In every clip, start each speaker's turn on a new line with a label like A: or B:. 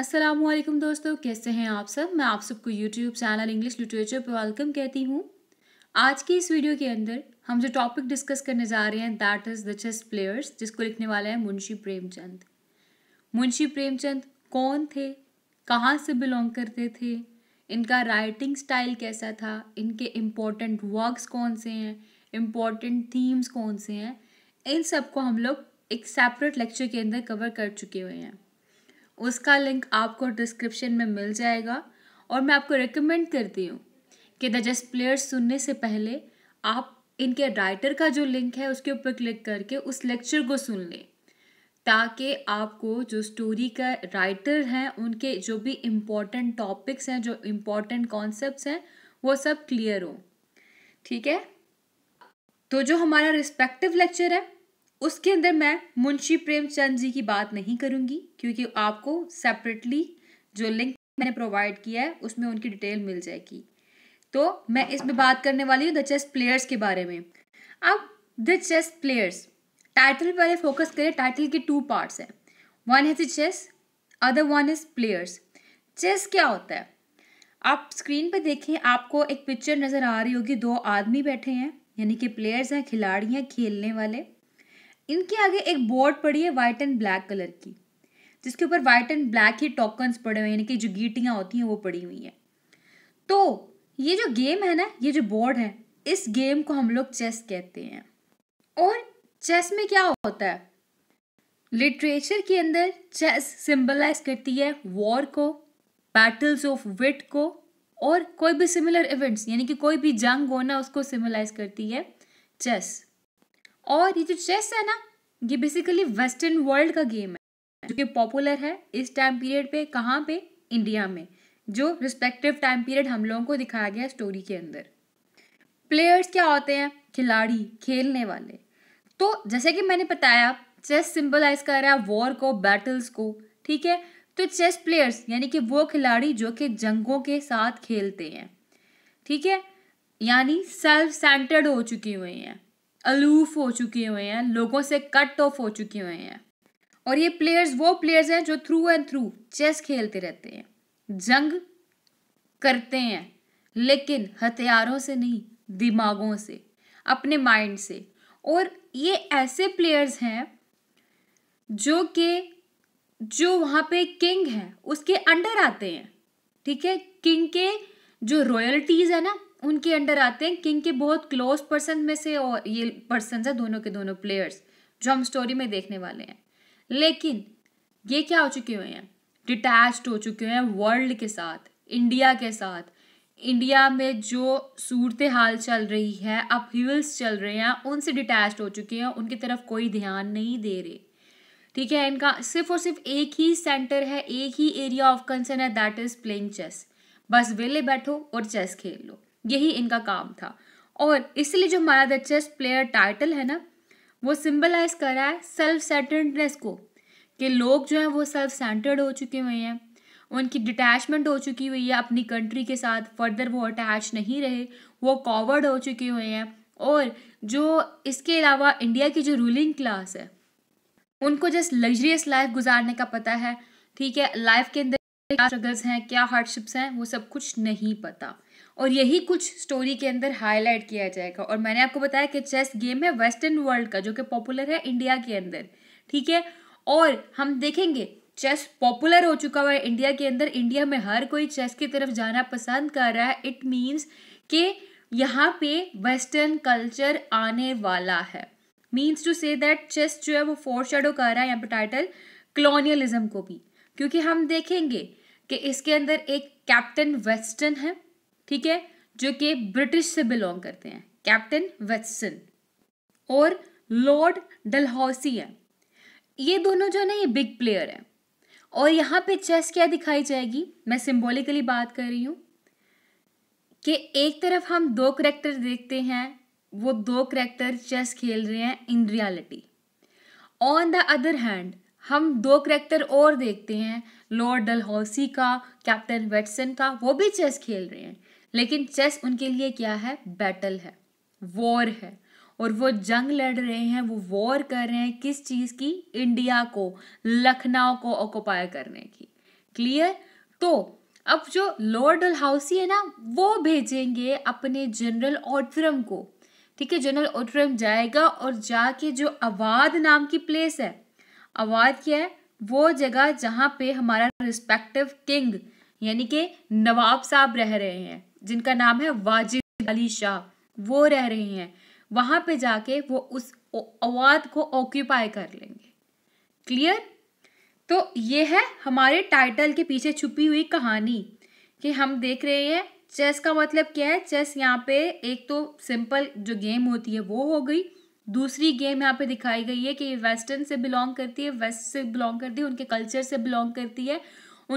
A: असलम दोस्तों कैसे हैं आप सब मैं आप सबको यूट्यूब चैनल इंग्लिश लिटरेचर पर वेलकम कहती हूँ आज की इस वीडियो के अंदर हम जो टॉपिक डिस्कस करने जा रहे हैं that is the chess players जिसको लिखने वाला है मुंशी प्रेमचंद मुंशी प्रेमचंद कौन थे कहाँ से बिलोंग करते थे इनका राइटिंग स्टाइल कैसा था इनके इम्पोर्टेंट वर्कस कौन से हैं इम्पोर्टेंट थीम्स कौन से हैं इन सबको हम लोग एक सेपरेट लेक्चर के अंदर कवर कर चुके हुए हैं उसका लिंक आपको डिस्क्रिप्शन में मिल जाएगा और मैं आपको रिकमेंड करती हूँ कि द जस्ट प्लेयर्स सुनने से पहले आप इनके राइटर का जो लिंक है उसके ऊपर क्लिक करके उस लेक्चर को सुन लें ताकि आपको जो स्टोरी का राइटर हैं उनके जो भी इम्पोर्टेंट टॉपिक्स हैं जो इम्पोर्टेंट कॉन्सेप्ट हैं वो सब क्लियर हो ठीक है तो जो हमारा रिस्पेक्टिव लेक्चर है उसके अंदर मैं मुंशी प्रेमचंद जी की बात नहीं करूंगी क्योंकि आपको सेपरेटली जो लिंक मैंने प्रोवाइड किया है उसमें उनकी डिटेल मिल जाएगी तो मैं इसमें बात करने वाली हूँ द चेस प्लेयर्स के बारे में अब द चेस प्लेयर्स टाइटल पर फोकस करें टाइटल के टू पार्ट्स हैं one is the chess other one is players chess क्या होता है आप स्क्रीन पर देखें आपको एक पिक्चर नज़र आ रही होगी दो आदमी बैठे हैं यानी कि प्लेयर्स हैं खिलाड़ी हैं खेलने वाले इनके आगे एक बोर्ड पड़ी है वाइट एंड ब्लैक कलर की जिसके ऊपर वाइट एंड ब्लैक ही टोकन्स पड़े हुए हैं यानी कि जो गीटियाँ होती हैं वो पड़ी हुई हैं तो ये जो गेम है ना ये जो बोर्ड है इस गेम को हम लोग चेस कहते हैं और चेस में क्या होता है लिटरेचर के अंदर चेस सिंबलाइज करती है वॉर को बैटल्स ऑफ विट को और कोई भी सिमिलर इवेंट्स यानी कि कोई भी जंग होना उसको सिम्बलाइज करती है चेस और ये जो चेस है ना ये बेसिकली वेस्टर्न वर्ल्ड का गेम है जो कि पॉपुलर है इस टाइम पीरियड पे कहाँ पे इंडिया में जो रिस्पेक्टिव टाइम पीरियड हम लोगों को दिखाया गया है स्टोरी के अंदर प्लेयर्स क्या होते हैं खिलाड़ी खेलने वाले तो जैसे कि मैंने बताया चेस सिंबलाइज कर रहा है वॉर को बैटल्स को ठीक है तो चेस प्लेयर्स यानी कि वो खिलाड़ी जो कि जंगों के साथ खेलते हैं ठीक है यानी सेल्फ सेंटर्ड हो चुके हुए हैं अलूफ हो चुके हुए हैं लोगों से कट ऑफ हो चुके हुए हैं और ये प्लेयर्स वो प्लेयर्स हैं जो थ्रू एंड थ्रू चेस खेलते रहते हैं जंग करते हैं लेकिन हथियारों से नहीं दिमागों से अपने माइंड से और ये ऐसे प्लेयर्स हैं जो कि जो वहाँ पे किंग है उसके अंडर आते हैं ठीक है किंग के जो रॉयल्टीज़ है ना उनके अंडर आते हैं किंग के बहुत क्लोज पर्सन में से और ये पर्सन है दोनों के दोनों प्लेयर्स जो हम स्टोरी में देखने वाले हैं लेकिन ये क्या हो चुके हुए हैं डिटैच हो चुके हैं वर्ल्ड के साथ इंडिया के साथ इंडिया में जो सूरत हाल चल रही है अब हिल्स चल रहे हैं उनसे डिटैच हो चुके हैं उनकी तरफ कोई ध्यान नहीं दे रहे ठीक है इनका सिर्फ और सिर्फ एक ही सेंटर है एक ही एरिया ऑफ कंसर्न है दैट इज़ प्लेइंग चेस बस वेले बैठो और चेस खेल लो यही इनका काम था और इसलिए जो हमारा द चेस प्लेयर टाइटल है ना वो सिंबलाइज कर रहा है सेल्फ सेंटर्डनेस को कि लोग जो हैं वो सेल्फ सेंटर्ड हो चुके हुए हैं उनकी डिटैचमेंट हो चुकी हुई है अपनी कंट्री के साथ फर्दर वो अटैच नहीं रहे वो कॉवर्ड हो चुके हुए हैं और जो इसके अलावा इंडिया की जो रूलिंग क्लास है उनको जस्ट लग्जरियस लाइफ गुजारने का पता है ठीक है लाइफ के अंदर क्या स्ट्रगल्स हैं क्या हार्डशिप्स हैं वो सब कुछ नहीं पता और यही कुछ स्टोरी के अंदर हाईलाइट किया जाएगा और मैंने आपको बताया कि चेस गेम है वेस्टर्न वर्ल्ड का जो कि पॉपुलर है इंडिया के अंदर ठीक है और हम देखेंगे चेस पॉपुलर हो चुका हुआ है इंडिया के अंदर इंडिया में हर कोई चेस की तरफ जाना पसंद कर रहा है इट मीन्स कि यहाँ पे वेस्टर्न कल्चर आने वाला है means to say that chess जो है वो फोर शेडो कर रहा है यहाँ पे टाइटल क्लोनियलिज्म को भी क्योंकि हम देखेंगे कि इसके अंदर एक कैप्टन वेस्टर्न है ठीक है जो कि ब्रिटिश से बिलोंग करते हैं कैप्टन वेस्टन और लॉर्ड डलहौसी है ये दोनों जो है ना ये बिग प्लेयर है और यहाँ पे चेस क्या दिखाई जाएगी मैं सिंबॉलिकली बात कर रही हूँ कि एक तरफ हम दो करेक्टर देखते हैं वो दो करेक्टर चेस खेल रहे हैं in reality on the other hand हम दो करेक्टर और देखते हैं लॉर्ड डलहौसी का कैप्टन वेटसन का वो भी चेस खेल रहे हैं लेकिन चेस उनके लिए क्या है बैटल है वॉर है और वो जंग लड़ रहे हैं वो वॉर कर रहे हैं किस चीज़ की इंडिया को लखनऊ को ऑक्यूपाई करने की क्लियर तो अब जो लॉर्ड हाउसी है ना वो भेजेंगे अपने जनरल ओट्रम को ठीक है जनरल ओट्रम जाएगा और जाके जो अवाध नाम की प्लेस है अवाध क्या है वो जगह जहाँ पे हमारा रिस्पेक्टिव किंग यानी कि नवाब साहब रह रहे हैं जिनका नाम है वाजिद अली शाह वो रह रही हैं वहां पे जाके वो उस अवाद को ऑक्यूपाई कर लेंगे क्लियर तो ये है हमारे टाइटल के पीछे छुपी हुई कहानी कि हम देख रहे हैं चेस का मतलब क्या है चेस यहाँ पे एक तो सिंपल जो गेम होती है वो हो गई दूसरी गेम यहाँ पे दिखाई गई है कि ये वेस्टर्न से बिलोंग करती है वेस्ट से बिलोंग करती है उनके कल्चर से बिलोंग करती है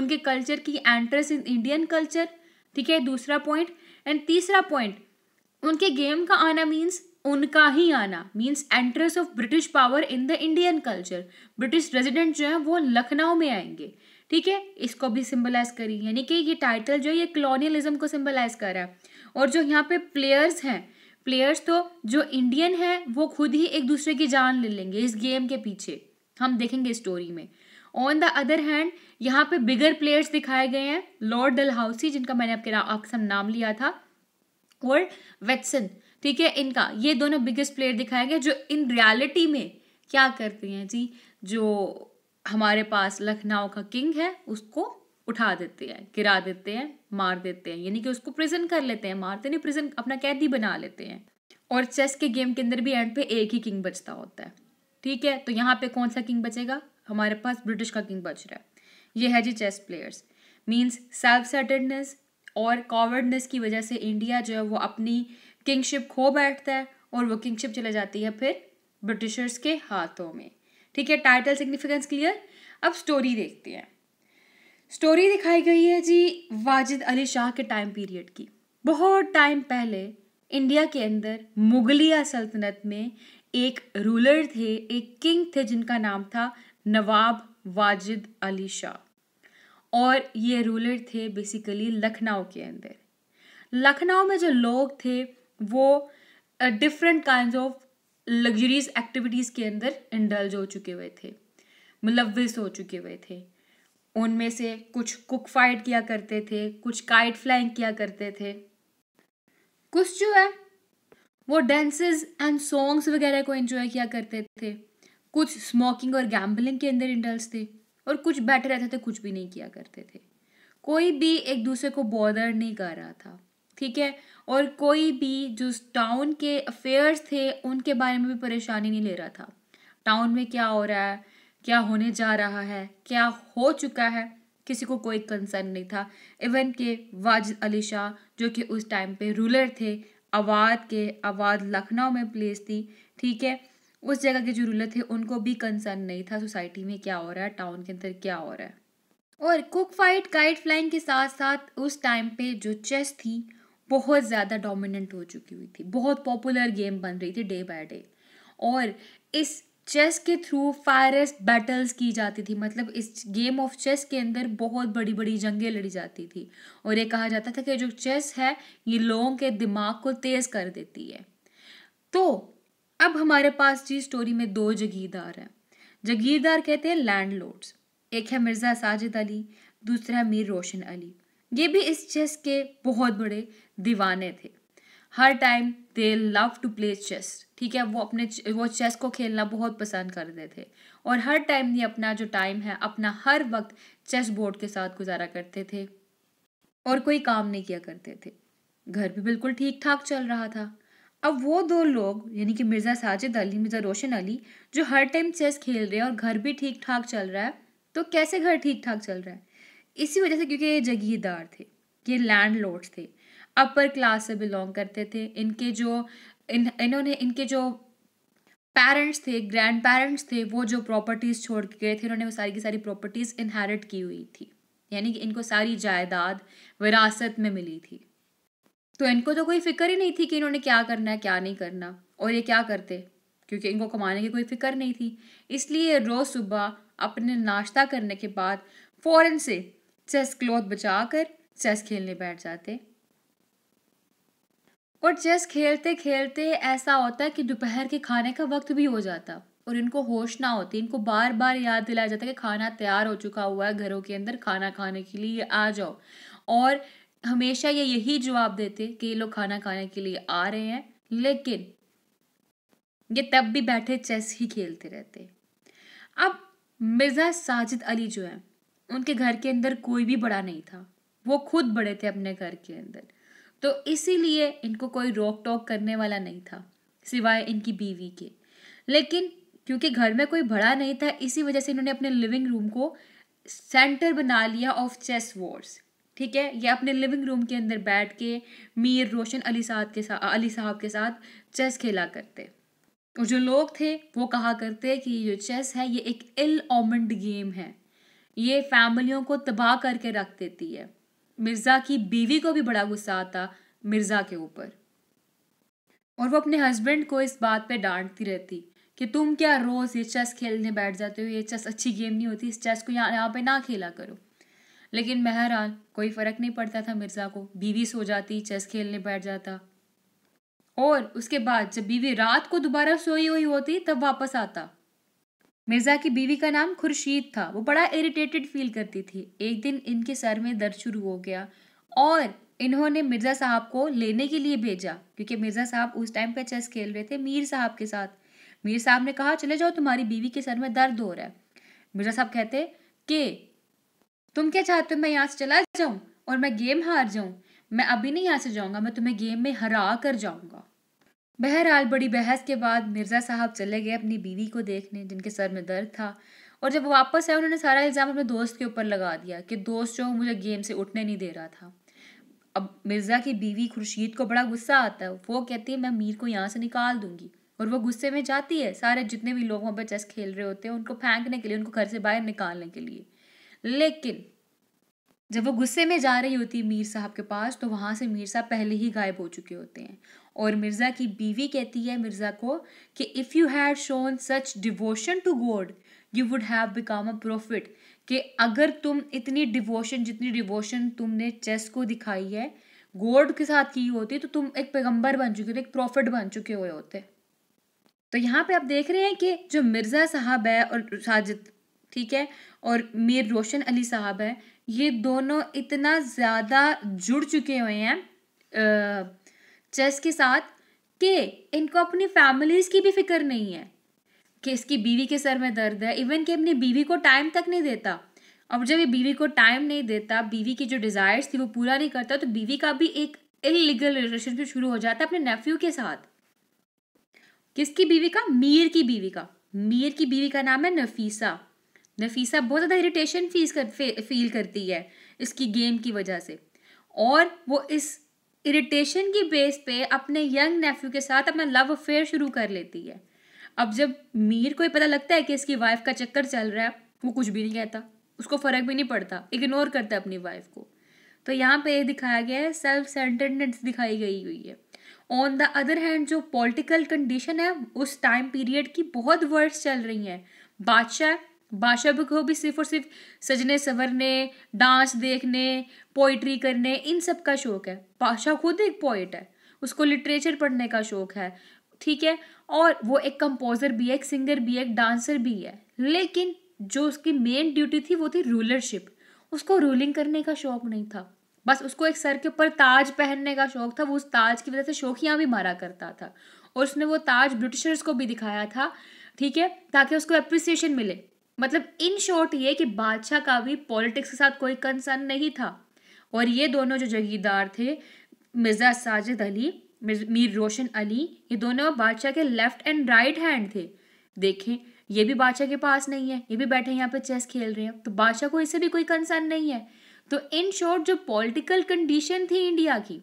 A: उनके कल्चर की एंट्रेस इन इंडियन कल्चर ठीक है दूसरा पॉइंट एंड तीसरा पॉइंट उनके गेम का आना मीन्स उनका ही आना means entrance of British power in the Indian culture British resident जो है वो लखनऊ में आएंगे ठीक है इसको भी सिंबलाइज करी यानी कि ये टाइटल जो है ये कलोनियलिज्म को सिंबलाइज कर रहा है और जो यहाँ पे प्लेयर्स हैं प्लेयर्स तो जो इंडियन हैं वो खुद ही एक दूसरे की जान ले लेंगे इस गेम के पीछे हम देखेंगे स्टोरी में ऑन द अदर हैंड यहाँ पे बिगर प्लेयर्स दिखाए गए हैं लॉर्ड हाउसी जिनका मैंने आपके अक्सर नाम लिया था और वेटसन ठीक है इनका ये दोनों बिगेस्ट प्लेयर दिखाए गए जो इन रियलिटी में क्या करते हैं जी जो हमारे पास लखनऊ का किंग है उसको उठा देते हैं गिरा देते हैं मार देते हैं यानी कि उसको प्रिजन कर लेते हैं मारते नहीं प्रिजन अपना कैदी बना लेते हैं और चेस के गेम के अंदर भी एंड पे एक ही किंग बचता होता है ठीक है तो यहाँ पे कौन सा किंग बचेगा हमारे पास ब्रिटिश का किंग बच रहा है ये है जी chess players means self satedness और कॉवर्डनेस की वजह से इंडिया जो है वो अपनी किंगशिप खो बैठता है और वो किंगशिप चले जाती है फिर ब्रिटिशर्स के हाथों में ठीक है टाइटल सिग्निफिकेंस क्लियर अब स्टोरी देखते हैं स्टोरी दिखाई गई है जी वाजिद अली शाह के टाइम पीरियड की बहुत टाइम पहले इंडिया के अंदर मुगलिया सल्तनत में एक रूलर थे एक किंग थे जिनका नाम था नवाब वाजिद अली शाह और ये रूलर थे बेसिकली लखनऊ के अंदर लखनऊ में जो लोग थे वो different kind of luxuries activities के अंदर इंडल्ज हो चुके हुए थे मुलविस हो चुके हुए थे उनमें से कुछ कुक फाइट किया करते थे कुछ काइट फ्लाइंग किया करते थे कुछ जो है वो डांसेस एंड सॉन्ग्स वगैरह को एंजॉय किया करते थे कुछ स्मोकिंग और गैम्बलिंग के अंदर इंडल्स थे और कुछ बैठे रहते थे कुछ भी नहीं किया करते थे कोई भी एक दूसरे को बॉदर नहीं कर रहा था ठीक है और कोई भी जो टाउन के अफेयर्स थे उनके बारे में भी परेशानी नहीं ले रहा था टाउन में क्या हो रहा है क्या होने जा रहा है क्या हो चुका है किसी को कोई कंसर्न नहीं था इवन के वाजिद अली शाह जो कि उस टाइम पे रूलर थे आवाद के आवाद लखनऊ में प्लेस थी ठीक है उस जगह की जरूरत है उनको भी कंसर्न नहीं था सोसाइटी में क्या हो रहा है टाउन के अंदर क्या हो रहा है और कुक फाइट काइट फ्लाइंग के साथ साथ उस टाइम पे जो चेस थी बहुत ज़्यादा डोमिनेंट हो चुकी हुई थी बहुत पॉपुलर गेम बन रही थी डे बाय डे और इस चेस के थ्रू फायरस बैटल्स की जाती थी मतलब इस गेम ऑफ चेस के अंदर बहुत बड़ी बड़ी जंगें लड़ी जाती थी और ये कहा जाता था कि जो चेस है ये लोगों के दिमाग को तेज़ कर देती है तो अब हमारे पास जी स्टोरी में दो जगीरदार हैं जगीरदार कहते हैं लैंड लोड्स एक है मिर्ज़ा साजिद अली दूसरा है मीर रोशन अली ये भी इस चेस के बहुत बड़े दीवाने थे हर time they love to play chess ठीक है वो अपने वो चेस को खेलना बहुत पसंद करते थे और हर टाइम ये अपना जो टाइम है अपना हर वक्त चेस बोर्ड के साथ गुजारा करते थे और कोई काम नहीं किया करते थे घर भी बिल्कुल ठीक ठाक चल रहा था अब वो दो लोग यानी कि मिर्ज़ा साजिद अली मिर्ज़ा रोशन अली जो हर टाइम चेस खेल रहे हैं और घर भी ठीक ठाक चल रहा है तो कैसे घर ठीक ठाक चल रहा है इसी वजह से क्योंकि ये जगीरदार थे ये लैंड लॉर्ड्स थे अपर क्लास से बिलोंग करते थे इनके जो इन इन्होंने इनके जो पेरेंट्स थे ग्रैंड पेरेंट्स थे वो जो प्रॉपर्टीज़ छोड़ के गए थे उन्होंने वो सारी की सारी प्रॉपर्टीज़ इनहेरिट की हुई थी यानी कि इनको सारी जायदाद विरासत में मिली थी तो इनको तो कोई फिक्र ही नहीं थी कि इन्होंने क्या करना है क्या नहीं करना और ये क्या करते क्योंकि इनको कमाने की कोई फिक्र नहीं थी इसलिए रोज़ सुबह अपने नाश्ता करने के बाद फ़ौर से चेस क्लॉथ बचा कर चेस खेलने बैठ जाते और चेस खेलते खेलते ऐसा होता कि दोपहर के खाने का वक्त भी हो जाता और इनको होश ना होती इनको बार बार याद दिलाया जाता कि खाना तैयार हो चुका हुआ है घरों के अंदर खाना खाने के लिए आ जाओ और हमेशा ये यही जवाब देते कि ये लोग खाना खाने के लिए आ रहे हैं लेकिन ये तब भी बैठे चेस ही खेलते रहते अब मिर्ज़ा साजिद अली जो है उनके घर के अंदर कोई भी बड़ा नहीं था वो खुद बड़े थे अपने घर के अंदर तो इसीलिए इनको कोई रोक टोक करने वाला नहीं था सिवाय इनकी बीवी के लेकिन क्योंकि घर में कोई बड़ा नहीं था इसी वजह से इन्होंने अपने लिविंग रूम को सेंटर बना लिया ऑफ चेस वॉर्स ठीक है ये अपने लिविंग रूम के अंदर बैठ के मीर रोशन अली साहब के साथ अली साहब के साथ चेस खेला करते और जो लोग थे वो कहा करते कि ये जो चेस है ये एक इल ऑमंड गेम है ये फैमिलियों को तबाह करके रख देती है मिर्ज़ा की बीवी को भी बड़ा गुस्सा आता मिर्ज़ा के ऊपर और वो अपने हस्बैंड को इस बात पे डांटती रहती कि तुम क्या रोज़ ये चेस खेलने बैठ जाते हो ये चेस अच्छी गेम नहीं होती इस चेस को यहाँ यहाँ पे ना खेला करो लेकिन बहरहाल कोई फ़र्क नहीं पड़ता था मिर्ज़ा को बीवी सो जाती चेस खेलने बैठ जाता और उसके बाद जब बीवी रात को दोबारा सोई हुई होती तब वापस आता मिर्ज़ा की बीवी का नाम खुर्शीद था वो बड़ा इरिटेटेड फील करती थी एक दिन इनके सर में दर्द शुरू हो गया और इन्होंने मिर्ज़ा साहब को लेने के लिए भेजा क्योंकि मिर्ज़ा साहब उस टाइम पे चेस खेल रहे थे मीर साहब के साथ मीर साहब ने कहा चले जाओ तुम्हारी बीवी के सर में दर्द हो रहा है मिर्ज़ा साहब कहते कि तुम क्या चाहते हो मैं यहाँ से चला जाऊँ और मैं गेम हार जाऊँ मैं अभी नहीं यहाँ से जाऊँगा मैं तुम्हें गेम में हरा कर जाऊँगा बहरहाल बड़ी बहस के बाद मिर्ज़ा साहब चले गए अपनी बीवी को देखने जिनके सर में दर्द था और जब वापस आए उन्होंने सारा इल्ज़ाम अपने दोस्त के ऊपर लगा दिया कि दोस्त जो मुझे गेम से उठने नहीं दे रहा था अब मिर्ज़ा की बीवी खुर्शीद को बड़ा गुस्सा आता है वो कहती है मैं मीर को यहाँ से निकाल दूँगी और वो गुस्से में जाती है सारे जितने भी लोग वहाँ पर चेस खेल रहे होते हैं उनको फेंकने के लिए उनको घर से बाहर निकालने के लिए लेकिन जब वो गुस्से में जा रही होती है मीर साहब के पास तो वहाँ से मीर साहब पहले ही गायब हो चुके होते हैं और मिर्ज़ा की बीवी कहती है मिर्ज़ा को कि if you had shown such devotion to God you would have become a prophet कि अगर तुम इतनी डिवोशन जितनी डिवोशन तुमने चेस को दिखाई है गॉड के साथ की होती तो तुम एक पैगंबर बन चुके होते एक प्रॉफिट बन चुके हुए होते तो यहाँ पे आप देख रहे हैं कि जो मिर्ज़ा साहब है और साजिद ठीक है और मीर रोशन अली साहब है ये दोनों इतना ज़्यादा जुड़ चुके हुए हैं चेस के साथ कि इनको अपनी फैमिलीज़ की भी फिक्र नहीं है कि इसकी बीवी के सर में दर्द है इवन कि अपनी बीवी को टाइम तक नहीं देता और जब ये बीवी को टाइम नहीं देता बीवी की जो डिज़ायर्स थी वो पूरा नहीं करता तो बीवी का भी एक इलीगल रिलेशनशिप शुरू हो जाता है अपने नेफ्यू के साथ किसकी बीवी का मीर की बीवी का मीर की बीवी का नाम है नफीसा नफीसा बहुत ज़्यादा इरिटेशन फीस कर फील करती है इसकी गेम की वजह से और वो इस इरिटेशन की बेस पे अपने यंग नेफ्यू के साथ अपना लव अफेयर शुरू कर लेती है अब जब मीर को ये पता लगता है कि इसकी वाइफ का चक्कर चल रहा है वो कुछ भी नहीं कहता उसको फ़र्क भी नहीं पड़ता इग्नोर करता है अपनी वाइफ को तो यहाँ पे दिखाया गया है सेल्फ सेंटेडनेस दिखाई गई हुई है ऑन द अदर हैंड जो पॉलिटिकल कंडीशन है उस टाइम पीरियड की बहुत वर्ड्स चल रही हैं बादशाह बादशाह को भी सिर्फ और सिर्फ सजने संवरने डांस देखने पोइट्री करने इन सब का शौक है बादशाह खुद एक पोइट है उसको लिटरेचर पढ़ने का शौक है ठीक है और वो एक कंपोजर भी है एक सिंगर भी है एक डांसर भी है लेकिन जो उसकी मेन ड्यूटी थी वो थी रूलरशिप उसको रूलिंग करने का शौक नहीं था बस उसको एक सर के ऊपर ताज पहनने का शौक था वो उस ताज की वजह से शौकियाँ भी मारा करता था और उसने वो ताज ब्रिटिशर्स को भी दिखाया था ठीक है ताकि उसको अप्रिसिएशन मिले मतलब इन शॉर्ट ये कि बादशाह का भी पॉलिटिक्स के साथ कोई कंसर्न नहीं था और ये दोनों जो जगीरदार थे मिर्ज़ा साजिद अली मीर रोशन अली ये दोनों बादशाह के लेफ्ट एंड राइट हैंड थे देखें ये भी बादशाह के पास नहीं है ये भी बैठे यहाँ पे चेस खेल रहे हैं तो बादशाह को इससे भी कोई कंसर्न नहीं है तो इन शॉर्ट जो पॉलिटिकल कंडीशन थी इंडिया की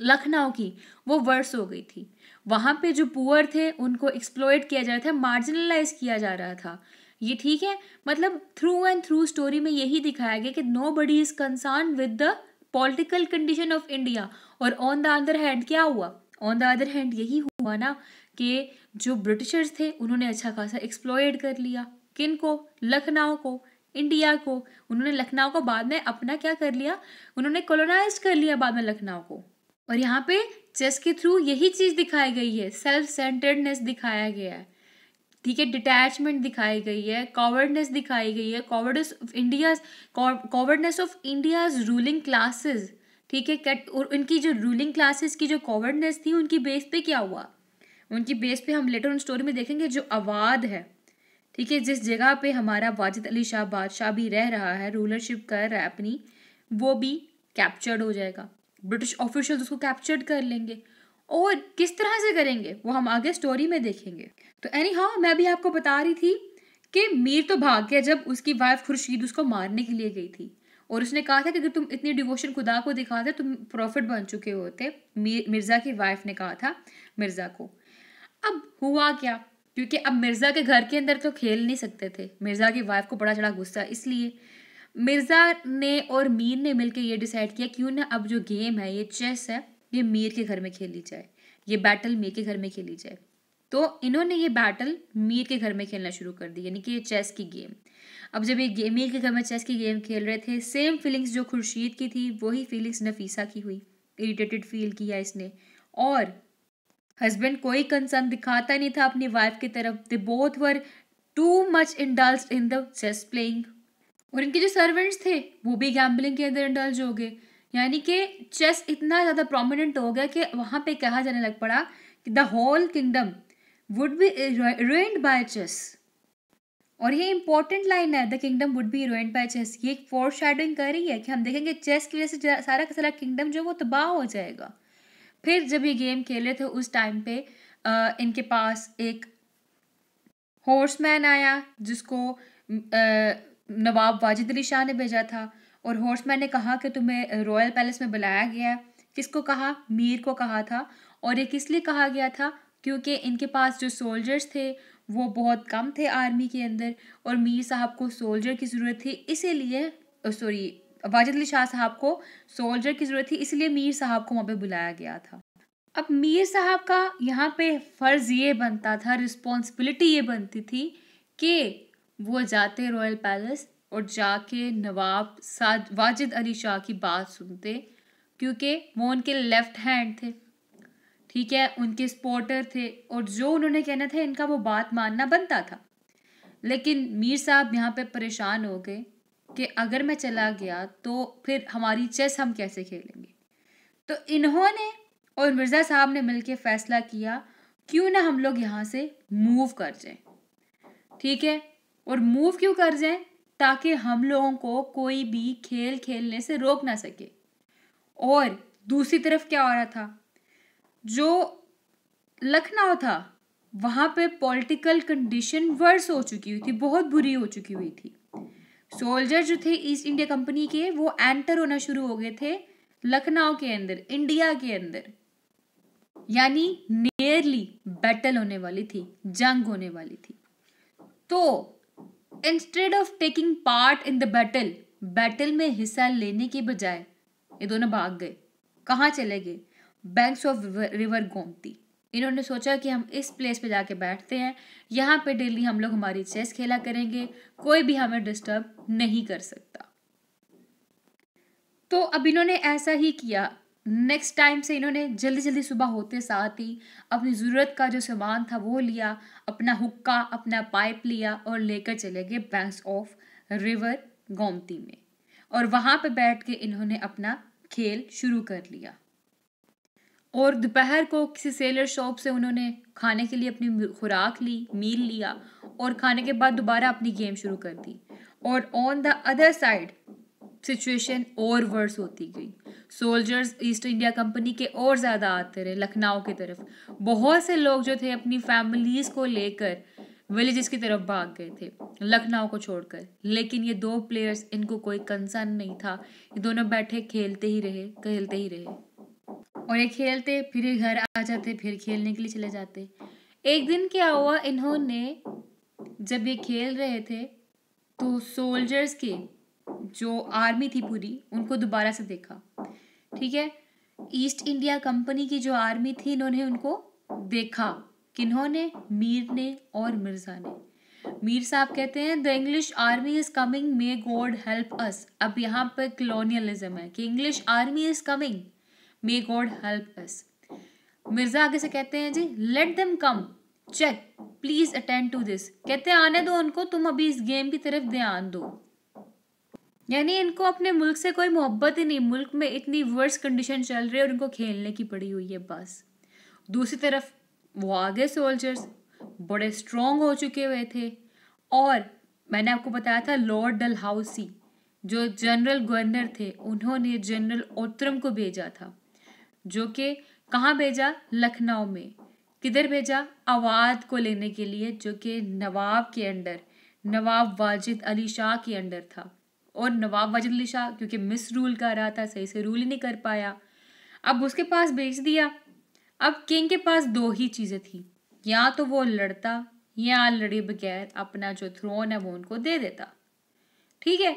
A: लखनऊ की वो वर्स हो गई थी वहाँ पे जो पुअर थे उनको एक्सप्लोइट किया जा रहा था मार्जिनलाइज किया जा रहा था ये ठीक है मतलब थ्रू एंड थ्रू स्टोरी में यही दिखाया गया कि nobody is concern with the political condition of India और ऑन द अदर हैंड क्या हुआ ऑन द अदर हैंड यही हुआ ना कि जो ब्रिटिशर्स थे उन्होंने अच्छा खासा एक्सप्लोयड कर लिया किन को लखनऊ को इंडिया को उन्होंने लखनऊ को बाद में अपना क्या कर लिया उन्होंने कॉलोनाइज कर लिया बाद में लखनऊ को और यहाँ पे चेस के थ्रू यही चीज़ दिखाई गई है सेल्फ सेंटर्डनेस दिखाया गया है ठीक है डिटैचमेंट दिखाई गई है कॉवर्डनेस दिखाई गई है cowards of India's cowardness of India's ruling classes ठीक है कट और उनकी जो रूलिंग क्लासेस की जो कॉवर्डनेस थी उनकी बेस पे क्या हुआ उनकी बेस पे हम लेटर उन स्टोरी में देखेंगे जो आवाद है ठीक है जिस जगह पे हमारा वाजिद अली शाह बादशाह भी रह रहा है रूलरशिप कर रहा है अपनी वो भी कैप्चर्ड हो जाएगा ब्रिटिश ऑफिशियल उसको कैप्चर्ड कर लेंगे और किस तरह से करेंगे वो हम आगे स्टोरी में देखेंगे तो एनी हाँ मैं भी आपको बता रही थी कि मीर तो भाग गया जब उसकी वाइफ खुर्शीद उसको मारने के लिए गई थी और उसने कहा था कि अगर तुम इतनी डिवोशन खुदा को दिखाते तुम प्रॉफिट बन चुके होते मीर मिर्ज़ा की वाइफ ने कहा था मिर्ज़ा को अब हुआ क्या क्योंकि अब मिर्ज़ा के घर के अंदर तो खेल नहीं सकते थे मिर्ज़ा की वाइफ को बड़ा चढ़ा गुस्सा इसलिए मिर्ज़ा ने और मीर ने मिलकर ये डिसाइड किया क्यों ना अब जो गेम है ये चेस है ये मीर के घर में खेली जाए ये बैटल मीर के घर में खेली जाए तो इन्होंने ये बैटल मीर के घर में खेलना शुरू कर दी यानी कि ये चेस की गेम अब जब ये गेम मीर के घर में चेस की गेम खेल रहे थे सेम फीलिंग्स जो खुर्शीद की थी वही फीलिंग्स नफीसा की हुई इरीटेटेड फील किया इसने और हस्बैंड कोई कंसर्न दिखाता नहीं था अपनी वाइफ की तरफ they both were too much indulge in the chess playing और इनके जो सर्वेंट्स थे वो भी गैम्बलिंग के अंदर इंडल्ज हो गए यानी कि चेस इतना ज़्यादा प्रोमिनेंट हो गया कि वहाँ पे कहा जाने लग पड़ा कि the whole kingdom would be ruined by chess और ये इंपॉर्टेंट लाइन है the kingdom would be ruined by chess ये एक फोर शेडोइंग कर रही है कि हम देखेंगे चेस की वजह से सारा का सारा किंगडम जो वो तबाह हो जाएगा फिर जब ये गेम खेले थे उस टाइम पे आ, इनके पास एक हॉर्समैन आया जिसको आ, नवाब वाजिद अली शाह ने भेजा था और हॉर्समैन ने कहा कि तुम्हें रॉयल पैलेस में बुलाया गया है किसको कहा मीर को कहा था और ये किस लिए कहा गया था क्योंकि इनके पास जो सोल्जर्स थे वो बहुत कम थे आर्मी के अंदर और मीर साहब को सोल्जर की ज़रूरत थी इसीलिए सॉरी वाजिद अली शाह साहब को सोल्जर की ज़रूरत थी इसलिए मीर साहब को वहाँ पर बुलाया गया था अब मीर साहब का यहाँ पे फ़र्ज़ ये बनता था रिस्पॉन्सिबिलिटी ये बनती थी कि वो जाते रॉयल पैलेस और जाके नवाब साद वाजिद अली शाह की बात सुनते क्योंकि वो उनके लेफ्ट हैंड थे ठीक है उनके सपोर्टर थे और जो उन्होंने कहना था इनका वो बात मानना बनता था लेकिन मीर साहब यहाँ पे परेशान हो गए कि अगर मैं चला गया तो फिर हमारी चेस हम कैसे खेलेंगे तो इन्होंने और मिर्ज़ा साहब ने मिलके फ़ैसला किया क्यों ना हम लोग यहाँ से मूव कर जाएं ठीक है और मूव क्यों कर जाएं ताकि हम लोगों को कोई भी खेल खेलने से रोक ना सके और दूसरी तरफ क्या हो रहा था जो लखनऊ था वहाँ पे पॉलिटिकल कंडीशन वर्स हो चुकी हुई थी बहुत बुरी हो चुकी हुई थी सोल्जर जो थे ईस्ट इंडिया कंपनी के वो एंटर होना शुरू हो गए थे लखनऊ के अंदर इंडिया के अंदर यानी नियरली बैटल होने वाली थी जंग होने वाली थी तो instead of taking part in the battle battle में हिस्सा लेने के बजाय ये दोनों भाग गए कहाँ चले गए बैंक्स ऑफ रिवर गोमती इन्होंने सोचा कि हम इस प्लेस पे जाके बैठते हैं यहाँ पे डेली हम लोग हमारी चेस खेला करेंगे कोई भी हमें डिस्टर्ब नहीं कर सकता तो अब इन्होंने ऐसा ही किया नेक्स्ट टाइम से इन्होंने जल्दी जल्दी सुबह होते साथ ही अपनी ज़रूरत का जो सामान था वो लिया अपना हुक्का अपना पाइप लिया और लेकर चले गए बैंक्स ऑफ रिवर गोमती में और वहाँ पर बैठ के इन्होंने अपना खेल शुरू कर लिया और दोपहर को किसी सेलर शॉप से उन्होंने खाने के लिए अपनी खुराक ली मील लिया और खाने के बाद दोबारा अपनी गेम शुरू कर दी और on the other side situation और वर्स होती गई सोल्जर्स ईस्ट इंडिया कंपनी के और ज़्यादा आते रहे लखनऊ की तरफ बहुत से लोग जो थे अपनी फैमिलीज़ को लेकर विलेजेस की तरफ भाग गए थे लखनऊ को छोड़कर लेकिन ये दो प्लेयर्स इनको कोई कंसर्न नहीं था ये दोनों बैठे खेलते ही रहे खेलते ही रहे और ये खेलते फिर घर आ जाते फिर खेलने के लिए चले जाते एक दिन क्या हुआ इन्होंने जब ये खेल रहे थे तो सोल्जर्स के जो आर्मी थी पूरी उनको दोबारा से देखा ठीक है ईस्ट इंडिया कंपनी की जो आर्मी थी इन्होंने उनको देखा किन्होंने मीर ने और मिर्ज़ा ने मीर साहब कहते हैं the English army is coming may God help us अब यहाँ पर कलोनियलिज्म है कि English army is coming may God help us Mirza आगे से कहते हैं जी let them come check please attend to this कहते हैं आने दो उनको तुम अभी इस गेम की तरफ ध्यान दो यानी इनको अपने मुल्क से कोई मोहब्बत ही नहीं मुल्क में इतनी वर्स कंडीशन चल रही है और इनको खेलने की पड़ी हुई है बस दूसरी तरफ वो आगे सोल्जर्स बड़े स्ट्रॉन्ग हो चुके हुए थे और मैंने आपको बताया था लॉर्ड हाउसी जो जनरल गवर्नर थे उन्होंने जनरल ओत्रम को भेजा था जो कि कहाँ भेजा लखनऊ में किधर भेजा आवाद को लेने के लिए जो कि नवाब के अंडर नवाब वाजिद अली शाह के अंडर था और नवाब वजदली शाह क्योंकि मिस रूल कर रहा था सही से रूल ही नहीं कर पाया अब उसके पास बेच दिया अब किंग के पास दो ही चीज़ें थी या तो वो लड़ता या लड़े बगैर अपना जो थ्रोन है वो उनको दे देता ठीक है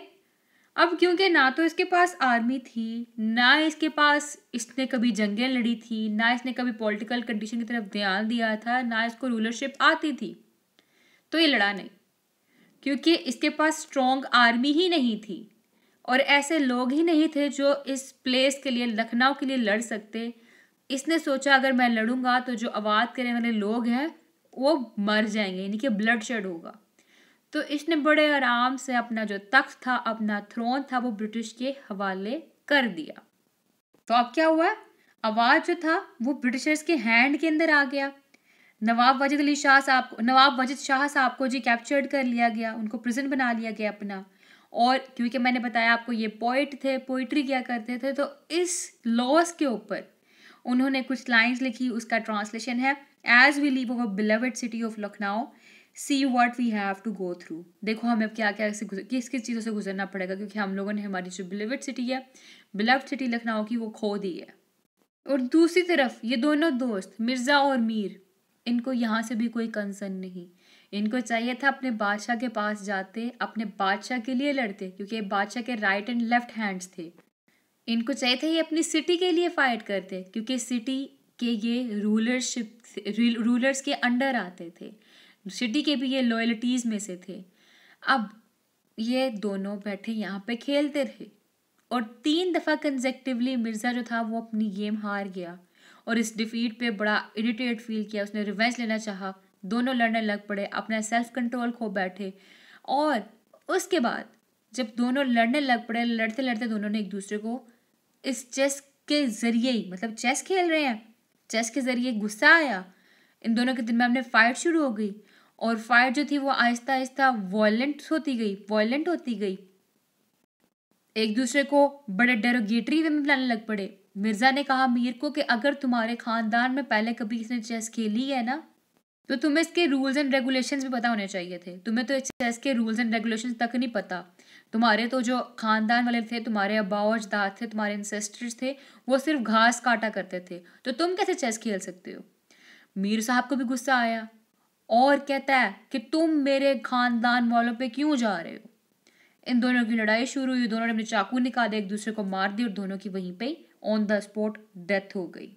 A: अब क्योंकि ना तो इसके पास आर्मी थी ना इसके पास इसने कभी जंगें लड़ी थी ना इसने कभी पॉलिटिकल कंडीशन की तरफ ध्यान दिया था ना इसको रूलरशिप आती थी तो ये लड़ा नहीं क्योंकि इसके पास स्ट्रॉन्ग आर्मी ही नहीं थी और ऐसे लोग ही नहीं थे जो इस प्लेस के लिए लखनऊ के लिए लड़ सकते इसने सोचा अगर मैं लड़ूंगा तो जो आवाज़ करने वाले लोग हैं वो मर जाएंगे यानी कि ब्लड शेड होगा तो इसने बड़े आराम से अपना जो तख्त था अपना थ्रोन था वो ब्रिटिश के हवाले कर दिया तो अब क्या हुआ आवाज़ जो था वो ब्रिटिशर्स के हैंड के अंदर आ गया नवाब वजद अली शाह साहब नवाब वजद शाह साहब को जी कैप्चर्ड कर लिया गया उनको प्रिजन बना लिया गया अपना और क्योंकि मैंने बताया आपको ये पोइट थे पोइट्री क्या करते थे तो इस लॉस के ऊपर उन्होंने कुछ लाइंस लिखी उसका ट्रांसलेशन है as we leave our beloved city of Lucknow see what we have to go through देखो हमें क्या क्या से किस किस चीज़ों से गुजरना पड़ेगा क्योंकि हम लोगों ने हमारी जो बिलवड सिटी है बिलवड सिटी लखनऊ की वो खो दी है और दूसरी तरफ ये दोनों दोस्त मिर्ज़ा और मीर इनको यहाँ से भी कोई कंसर्न नहीं इनको चाहिए था अपने बादशाह के पास जाते अपने बादशाह के लिए लड़ते क्योंकि ये बादशाह के राइट एंड लेफ्ट हैंड्स थे इनको चाहिए था ये अपनी सिटी के लिए फाइट करते क्योंकि सिटी के ये रूलरशिप रूलर्स के अंडर आते थे सिटी के भी ये लॉयल्टीज़ में से थे अब ये दोनों बैठे यहाँ पे खेलते रहे और तीन दफ़ा कंजेक्टिवली मिर्ज़ा जो था वो अपनी गेम हार गया और इस डिफीट पे बड़ा इरिटेट फील किया उसने रिवेंज लेना चाहा दोनों लड़ने लग पड़े अपना सेल्फ कंट्रोल खो बैठे और उसके बाद जब दोनों लड़ने लग पड़े लड़ते लड़ते दोनों ने एक दूसरे को इस चेस के ज़रिए ही मतलब चेस खेल रहे हैं चेस के ज़रिए गुस्सा आया इन दोनों के दरम्यान में फाइट शुरू हो गई और फाइट जो थी वो आहिस्ता आहिस्ता वॉयलेंट होती गई वॉयलेंट होती गई एक दूसरे को बड़े डेरोगेटरी वे में बुलाने लग पड़े मिर्ज़ा ने कहा मीर को कि अगर तुम्हारे ख़ानदान में पहले कभी इसने चेस खेली है ना तो तुम्हें इसके रूल्स एंड रेगुलेशंस भी पता होने चाहिए थे तुम्हें तो चेस के रूल्स एंड रेगुलेशंस तक नहीं पता तुम्हारे तो जो ख़ानदान वाले थे तुम्हारे अबाव अजदाद थे तुम्हारे इंसेस्टर्स थे वो सिर्फ घास काटा करते थे तो तुम कैसे चेस खेल सकते हो मीर साहब को भी गुस्सा आया और कहता है कि तुम मेरे ख़ानदान वालों पे क्यों जा रहे हो इन दोनों की लड़ाई शुरू हुई दोनों ने अपने चाकू निकाले एक दूसरे को मार दी और दोनों की वहीं पर ऑन द स्पॉट डेथ हो गई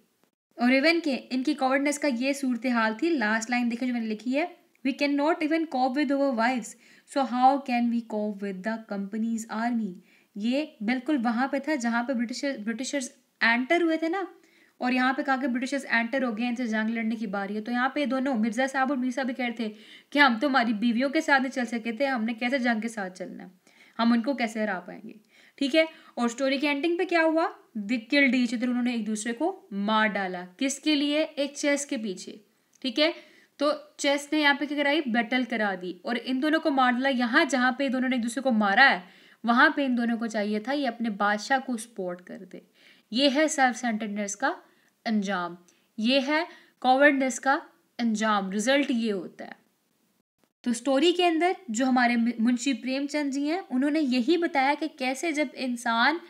A: और इवन के इनकी कॉवर्डनेस का ये सूरत हाल थी लास्ट लाइन देखिए जो मैंने लिखी है we can not even cope with our wife so how can we cope with the company's army ये बिल्कुल वहाँ पे था जहाँ पे ब्रिटिश ब्रिटिशर्स एंटर हुए थे ना और यहाँ पे कहा कि ब्रिटिशर्स एंटर हो गए इनसे जंग लड़ने की बारी है तो यहाँ पे दोनों मिर्ज़ा साहब और मीर साहब भी कह रहे थे कि हम तो हमारी बीवियों के साथ नहीं चल सके थे हमने कैसे जंग के साथ चलना हम उनको कैसे हरा पाएंगे ठीक है और स्टोरी के एंडिंग पे क्या हुआ दि डी चित्र उन्होंने एक दूसरे को मार डाला किसके लिए एक चेस के पीछे ठीक है तो चेस ने यहाँ पे क्या कराई बैटल करा दी और इन दोनों को मार डाला यहाँ जहाँ पे दोनों ने एक दूसरे को मारा है वहां पे इन दोनों को चाहिए था ये अपने बादशाह को सपोर्ट कर दे ये है सेल्फ सेंटेडनेस का अंजाम ये है कॉवर्डनेस का अंजाम रिजल्ट ये होता है तो स्टोरी के अंदर जो हमारे मुंशी प्रेमचंद जी हैं उन्होंने यही बताया कि कैसे जब इंसान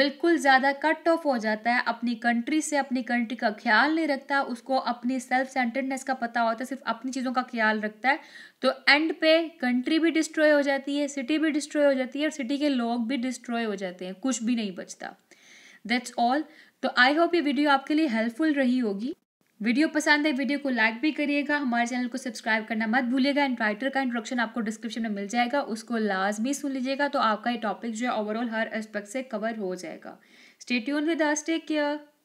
A: बिल्कुल ज़्यादा कट ऑफ हो जाता है अपनी कंट्री से अपनी कंट्री का ख्याल नहीं रखता उसको अपनी सेल्फ सेंटर्डनेस का पता होता है सिर्फ अपनी चीज़ों का ख्याल रखता है तो एंड पे कंट्री भी डिस्ट्रॉय हो जाती है सिटी भी डिस्ट्रॉय हो जाती है और सिटी के लोग भी डिस्ट्रॉय हो जाते हैं कुछ भी नहीं बचता दैट्स ऑल तो आई होप ये वीडियो आपके लिए हेल्पफुल रही होगी वीडियो पसंद है वीडियो को लाइक भी करिएगा हमारे चैनल को सब्सक्राइब करना मत भूलिएगा एंड राइटर का इंट्रोडक्शन आपको डिस्क्रिप्शन में मिल जाएगा उसको लाजमी सुन लीजिएगा तो आपका ये टॉपिक जो है ओवरऑल हर एस्पेक्ट से कवर हो जाएगा स्टेट्यून विद टेक केयर